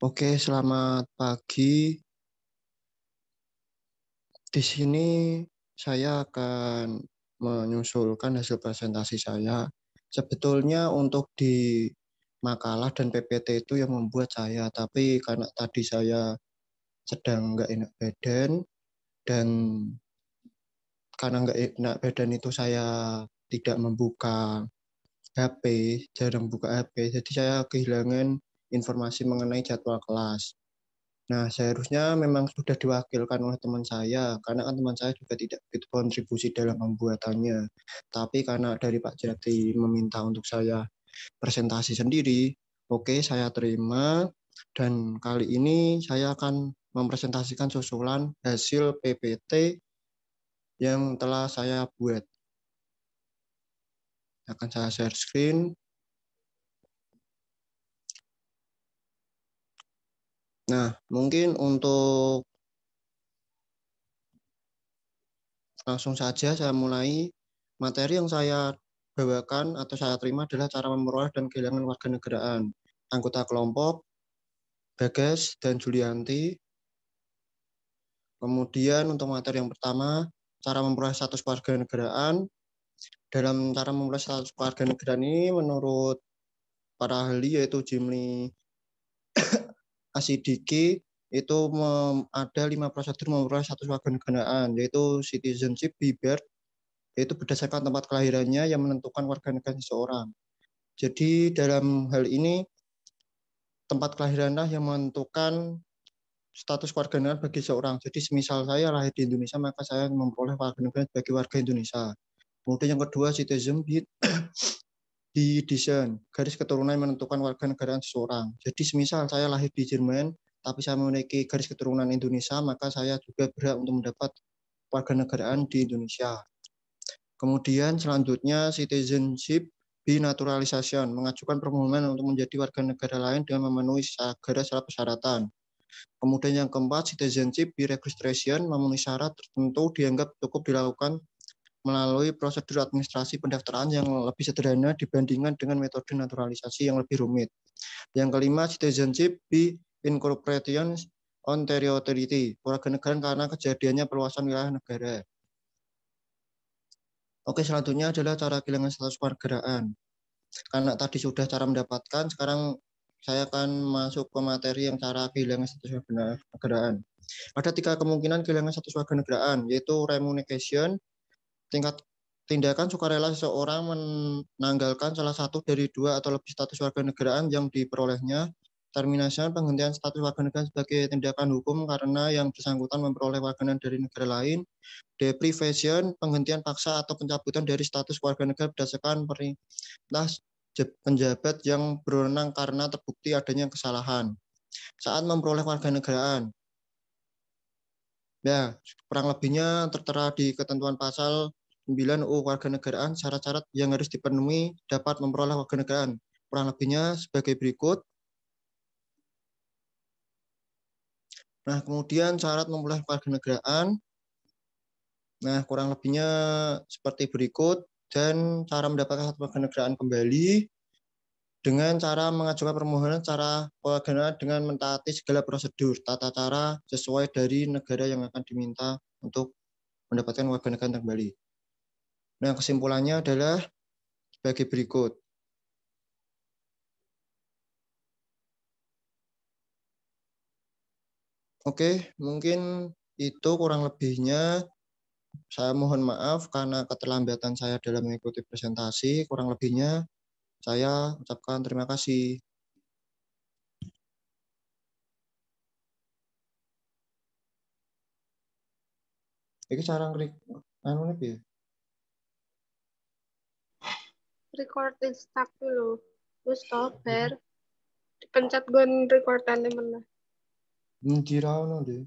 Oke, selamat pagi. Di sini saya akan menyusulkan hasil presentasi saya. Sebetulnya untuk di makalah dan PPT itu yang membuat saya, tapi karena tadi saya sedang nggak enak badan dan karena nggak enak badan itu saya tidak membuka HP, jarang buka HP, jadi saya kehilangan informasi mengenai jadwal kelas. Nah, seharusnya memang sudah diwakilkan oleh teman saya, karena kan teman saya juga tidak begitu kontribusi dalam pembuatannya. Tapi karena dari Pak Jati meminta untuk saya presentasi sendiri, oke okay, saya terima, dan kali ini saya akan mempresentasikan susulan hasil PPT yang telah saya buat. Akan saya share screen. Nah, mungkin untuk langsung saja saya mulai materi yang saya bawakan atau saya terima adalah cara memperoleh dan kehilangan warga negaraan. Anggota kelompok, Bagas dan Julianti. Kemudian untuk materi yang pertama, cara memperoleh status warga negaraan. Dalam cara memperoleh status warga negaraan ini menurut para ahli yaitu Jimli ACDK itu ada lima prosedur memperoleh satu warga negaraan yaitu citizenship birth yaitu berdasarkan tempat kelahirannya yang menentukan warga negara seseorang. Jadi dalam hal ini tempat kelahiranlah yang menentukan status warga negara bagi seorang. Jadi semisal saya lahir di Indonesia maka saya memperoleh warga negara sebagai warga Indonesia. Kemudian yang kedua citizenship di desain garis keturunan menentukan warga negara seseorang. Jadi semisal saya lahir di Jerman, tapi saya memiliki garis keturunan Indonesia, maka saya juga berhak untuk mendapat warga negaraan di Indonesia. Kemudian selanjutnya citizenship binaturalisation mengajukan permohonan untuk menjadi warga negara lain dengan memenuhi segala persyaratan. Kemudian yang keempat, citizenship deregistration memenuhi syarat tertentu dianggap cukup dilakukan melalui prosedur administrasi pendaftaran yang lebih sederhana dibandingkan dengan metode naturalisasi yang lebih rumit. Yang kelima, citizenship be incorporation on territory, warga negara karena kejadiannya perluasan wilayah negara. Oke, selanjutnya adalah cara kehilangan status negaraan. Karena tadi sudah cara mendapatkan, sekarang saya akan masuk ke materi yang cara kehilangan status kewarganegaraan. Ada tiga kemungkinan kehilangan status warga negaraan, yaitu remunication, tingkat tindakan sukarela seseorang menanggalkan salah satu dari dua atau lebih status warga negaraan yang diperolehnya terminasi penghentian status warga negara sebagai tindakan hukum karena yang bersangkutan memperoleh warga negara dari negara lain, deprivation, penghentian paksa atau pencabutan dari status warga negara berdasarkan perintah penjabat yang berwenang karena terbukti adanya kesalahan saat memperoleh warga negaraan. Ya, kurang lebihnya tertera di ketentuan pasal 9 UU Kewarganegaraan syarat-syarat yang harus dipenuhi dapat memperoleh warga negaraan. Kurang lebihnya sebagai berikut. Nah, kemudian syarat memperoleh warga negaraan. Nah, kurang lebihnya seperti berikut dan cara mendapatkan satu warga negaraan kembali dengan cara mengajukan permohonan secara kewarganegaraan dengan mentaati segala prosedur tata cara sesuai dari negara yang akan diminta untuk mendapatkan warga negara kembali. Nah, kesimpulannya adalah sebagai berikut. Oke, mungkin itu kurang lebihnya. Saya mohon maaf karena keterlambatan saya dalam mengikuti presentasi. Kurang lebihnya saya ucapkan terima kasih. Ini cara ngeri anu ya? recording stuck dulu Gue stop bar dipencet gue record temen lah Njira ono deh